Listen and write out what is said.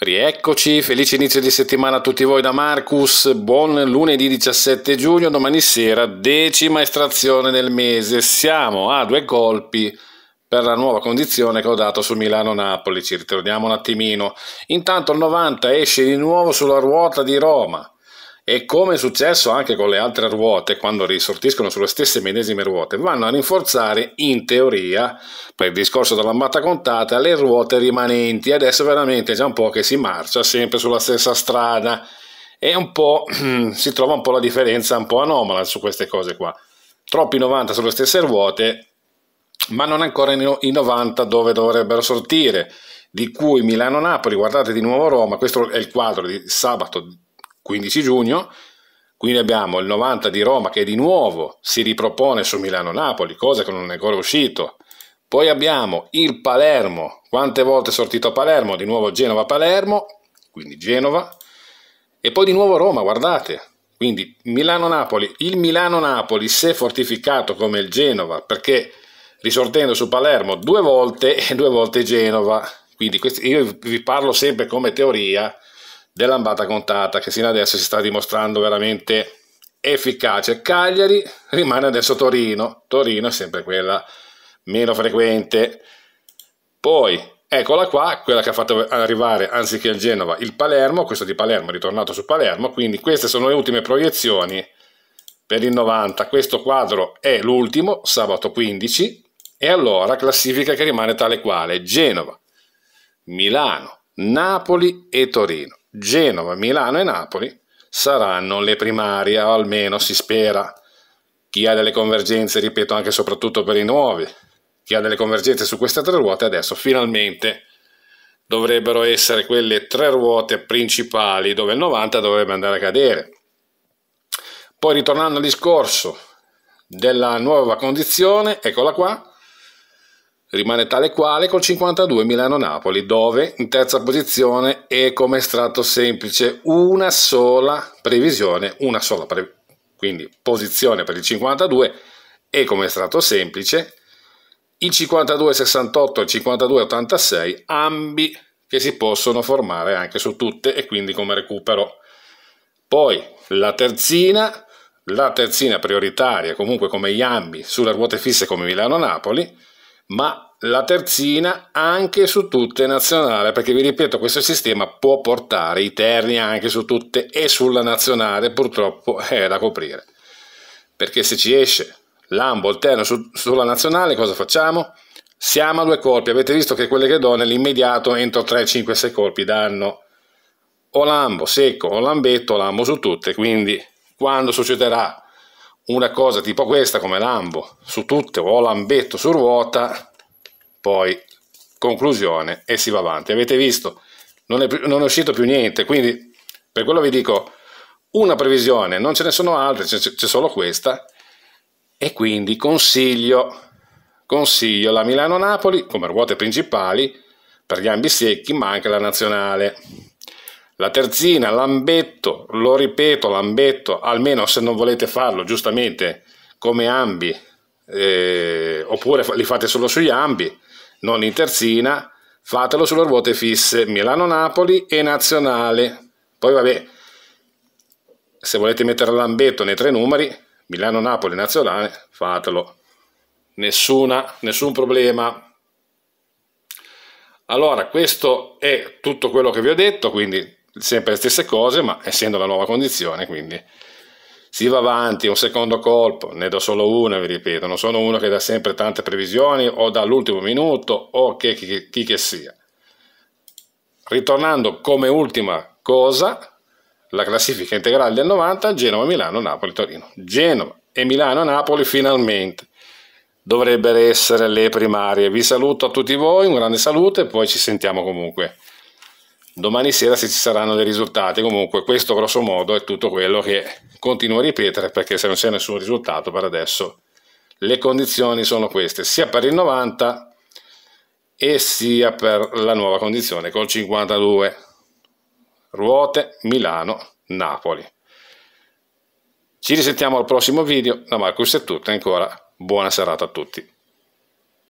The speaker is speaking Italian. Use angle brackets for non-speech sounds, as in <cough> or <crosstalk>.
Rieccoci, felice inizio di settimana a tutti voi da Marcus, buon lunedì 17 giugno, domani sera decima estrazione del mese, siamo a due colpi per la nuova condizione che ho dato su Milano-Napoli, ci ritroviamo un attimino, intanto il 90 esce di nuovo sulla ruota di Roma, e come è successo anche con le altre ruote, quando risortiscono sulle stesse medesime ruote, vanno a rinforzare in teoria, per il discorso della matta contata, le ruote rimanenti. Adesso veramente è già un po' che si marcia sempre sulla stessa strada e un po' <clears throat> si trova un po' la differenza un po' anomala su queste cose qua. Troppi 90 sulle stesse ruote, ma non ancora i 90 dove dovrebbero sortire, di cui Milano-Napoli, guardate di nuovo Roma, questo è il quadro di sabato 15 giugno, quindi abbiamo il 90 di Roma che di nuovo si ripropone su Milano-Napoli, cosa che non è ancora uscito. Poi abbiamo il Palermo, quante volte è sortito Palermo, di nuovo Genova-Palermo, quindi Genova, e poi di nuovo Roma, guardate. Quindi Milano-Napoli, il Milano-Napoli si è fortificato come il Genova, perché risortendo su Palermo due volte e due volte Genova. Quindi io vi parlo sempre come teoria, dell'ambata contata che fino adesso si sta dimostrando veramente efficace. Cagliari rimane adesso Torino, Torino è sempre quella meno frequente. Poi eccola qua, quella che ha fatto arrivare anziché il Genova il Palermo, questo di Palermo è ritornato su Palermo, quindi queste sono le ultime proiezioni per il 90. Questo quadro è l'ultimo, sabato 15, e allora classifica che rimane tale quale Genova, Milano, Napoli e Torino. Genova, Milano e Napoli saranno le primarie, o almeno si spera. Chi ha delle convergenze, ripeto, anche e soprattutto per i nuovi, chi ha delle convergenze su queste tre ruote, adesso finalmente dovrebbero essere quelle tre ruote principali dove il 90 dovrebbe andare a cadere. Poi ritornando al discorso della nuova condizione, eccola qua, Rimane tale quale con 52 Milano-Napoli, dove in terza posizione e come estratto semplice una sola previsione, una sola pre quindi posizione per il 52 e come estratto semplice il 52-68 e il 52-86, ambi che si possono formare anche su tutte e quindi come recupero. Poi la terzina, la terzina prioritaria comunque come gli ambi sulle ruote fisse come Milano-Napoli, ma la terzina anche su tutte nazionale, perché vi ripeto, questo sistema può portare i terni anche su tutte e sulla nazionale purtroppo <laughs> è da coprire. Perché se ci esce l'ambo, il terno su, sulla nazionale, cosa facciamo? Siamo a due colpi, avete visto che quelle che do nell'immediato entro 3, 5, 6 colpi danno o lambo secco o lambetto o lambo su tutte, quindi quando succederà una cosa tipo questa come lambo su tutte o lambetto su ruota poi conclusione e si va avanti avete visto non è, non è uscito più niente quindi per quello vi dico una previsione non ce ne sono altre c'è solo questa e quindi consiglio consiglio la Milano-Napoli come ruote principali per gli ambi secchi ma anche la nazionale la terzina, l'ambetto, lo ripeto, l'ambetto, almeno se non volete farlo giustamente come ambi, eh, oppure li fate solo sugli ambi, non in terzina, fatelo sulle ruote fisse Milano-Napoli e Nazionale. Poi vabbè, se volete mettere l'ambetto nei tre numeri, Milano-Napoli Nazionale, fatelo. Nessuna, nessun problema. Allora, questo è tutto quello che vi ho detto, quindi sempre le stesse cose, ma essendo la nuova condizione, quindi si va avanti, un secondo colpo, ne do solo una, vi ripeto, non sono uno che dà sempre tante previsioni o dall'ultimo minuto o che, chi, chi che sia. Ritornando come ultima cosa, la classifica integrale del 90, Genova, Milano, Napoli, Torino. Genova e Milano, Napoli finalmente dovrebbero essere le primarie. Vi saluto a tutti voi, un grande saluto e poi ci sentiamo comunque domani sera se ci saranno dei risultati. Comunque questo grosso modo è tutto quello che continuo a ripetere perché se non c'è nessun risultato per adesso le condizioni sono queste, sia per il 90 e sia per la nuova condizione col 52. Ruote, Milano, Napoli. Ci risentiamo al prossimo video, da Marcus è tutto ancora buona serata a tutti.